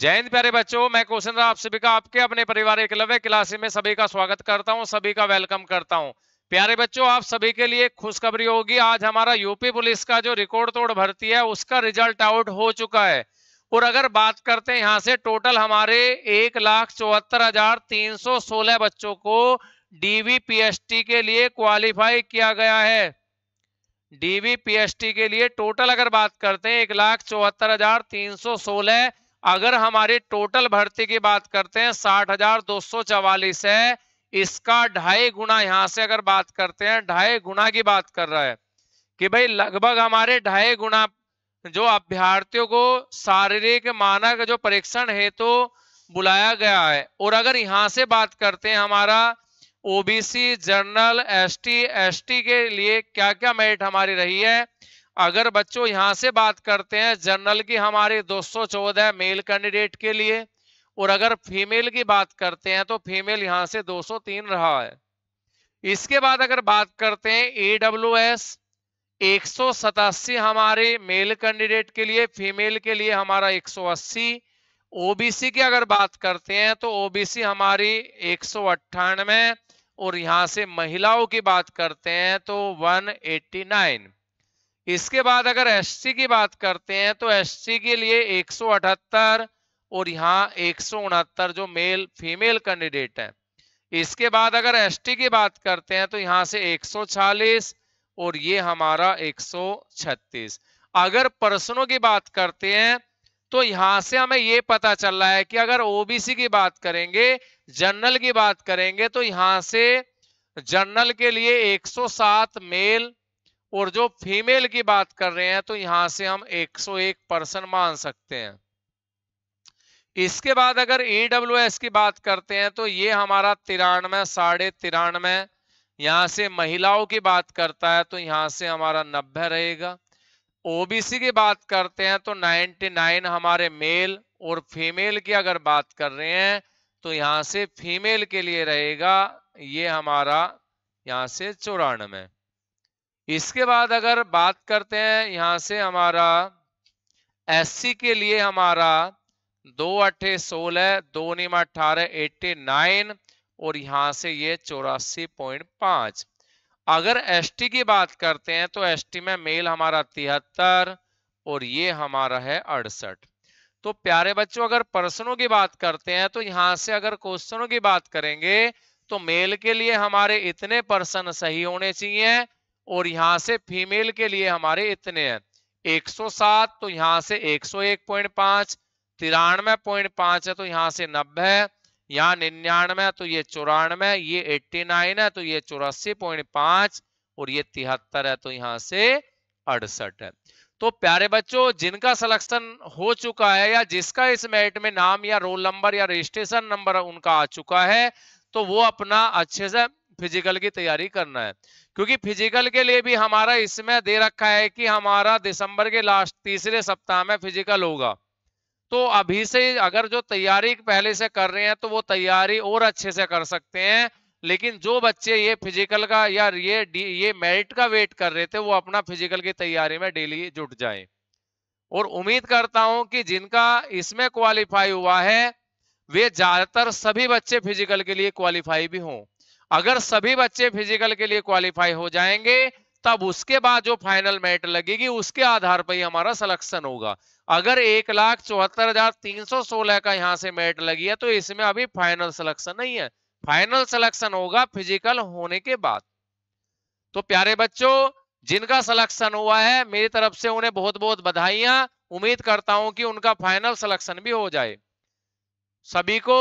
जय हिंद प्यारे बच्चों मैं क्वेश्चन आप सभी का आपके अपने परिवार एकलव्य क्लासे में सभी का स्वागत करता हूं सभी का वेलकम करता हूं प्यारे बच्चों आप सभी के लिए खुशखबरी होगी आज हमारा यूपी पुलिस का जो रिकॉर्ड तोड़ भर्ती है उसका रिजल्ट आउट हो चुका है और अगर बात करते हैं यहाँ से टोटल हमारे एक लाख चौहत्तर हजार तीन सौ सोलह बच्चों को डीवीपीएसटी के लिए क्वालिफाई किया गया है डीवीपीएसटी के लिए टोटल अगर बात करते हैं एक लाख चौहत्तर हजार तीन सौ सोलह अगर हमारे टोटल भर्ती की बात करते हैं साठ हजार दो सौ चवालीस है इसका ढाई गुना यहां से अगर बात करते हैं ढाई गुना की बात कर रहा है कि भाई लगभग हमारे ढाई गुना जो अभ्यर्थियों को शारीरिक मानक जो परीक्षण हेतु तो बुलाया गया है और अगर यहाँ से बात करते हैं हमारा ओबीसी जनरल एसटी एसटी के लिए क्या क्या मेरिट हमारी रही है अगर बच्चों यहां से बात करते हैं जनरल की हमारी 214 मेल कैंडिडेट के लिए और अगर फीमेल की बात करते हैं तो फीमेल यहां से 203 रहा है इसके बाद अगर बात करते हैं ए डब्ल्यू एस एक हमारे मेल कैंडिडेट के लिए फीमेल के लिए हमारा 180 ओबीसी की अगर बात करते हैं तो ओबीसी हमारी एक और यहां से महिलाओं की बात करते हैं तो 189 इसके बाद अगर एस की बात करते हैं तो एस के लिए एक और यहाँ एक जो मेल फीमेल कैंडिडेट है इसके बाद अगर एस की बात करते हैं तो यहाँ से 140 और ये हमारा 136 अगर पर्सनों की बात करते हैं तो यहां से हमें ये पता चल रहा है कि अगर ओबीसी की बात करेंगे जनरल की बात करेंगे तो यहां से जनरल के लिए 107 मेल और जो फीमेल की बात कर रहे हैं तो यहां से हम 101 पर्सन मान सकते हैं इसके बाद अगर ईडब्ल्यू e की बात करते हैं तो ये हमारा तिरानवे साढ़े तिरानवे यहां से महिलाओं की बात करता है तो यहां से हमारा नब्बे रहेगा ओबीसी की बात करते हैं तो 99 हमारे मेल और फीमेल की अगर बात कर रहे हैं तो यहां से फीमेल के लिए रहेगा ये हमारा यहां से चौरानवे इसके बाद अगर बात करते हैं यहां से हमारा एससी के लिए हमारा दो अट्ठे सोलह दो नीमा अठारह एट्टी नाइन और यहां से ये चौरासी पॉइंट पांच अगर एस की बात करते हैं तो एस में मेल हमारा तिहत्तर और ये हमारा है अड़सठ तो प्यारे बच्चों अगर पर्सनों की बात करते हैं तो यहां से अगर क्वेश्चनों की बात करेंगे तो मेल के लिए हमारे इतने पर्सन सही होने चाहिए और यहां से फीमेल के लिए हमारे इतने हैं 107 तो यहां से 101.5 तिरानवे पॉइंट पांच है तो यहां से नब्बे यहाँ निन्यानवे तो ये चौरानवे ये एट्टी नाइन है तो ये चौरासी पॉइंट पांच और ये तिहत्तर है तो यहाँ से अड़सठ है तो प्यारे बच्चों जिनका सिलेक्शन हो चुका है या जिसका इस मैरिट में नाम या रोल नंबर या रजिस्ट्रेशन नंबर उनका आ चुका है तो वो अपना अच्छे से फिजिकल की तैयारी करना है क्योंकि फिजिकल के लिए भी हमारा इसमें दे रखा है कि हमारा दिसंबर के लास्ट तीसरे सप्ताह में फिजिकल होगा तो अभी से अगर जो तैयारी पहले से कर रहे हैं तो वो तैयारी और अच्छे से कर सकते हैं लेकिन जो बच्चे ये फिजिकल का या ये ये मेरिट का वेट कर रहे थे वो अपना फिजिकल की तैयारी में डेली जुट जाए और उम्मीद करता हूं कि जिनका इसमें क्वालिफाई हुआ है वे ज्यादातर सभी बच्चे फिजिकल के लिए क्वालिफाई भी हों अगर सभी बच्चे फिजिकल के लिए क्वालिफाई हो जाएंगे तब उसके बाद जो फाइनल मैट लगेगी उसके आधार पर ही हमारा सिलेक्शन होगा अगर एक लाख चौहत्तर हजार तीन सौ सोलह का यहां से मैट लगी है तो इसमें अभी फाइनल सिलेक्शन नहीं है फाइनल सिलेक्शन होगा फिजिकल होने के बाद तो प्यारे बच्चों जिनका सिलेक्शन हुआ है मेरी तरफ से उन्हें बहुत बहुत बधाइया उम्मीद करता हूं कि उनका फाइनल सिलेक्शन भी हो जाए सभी को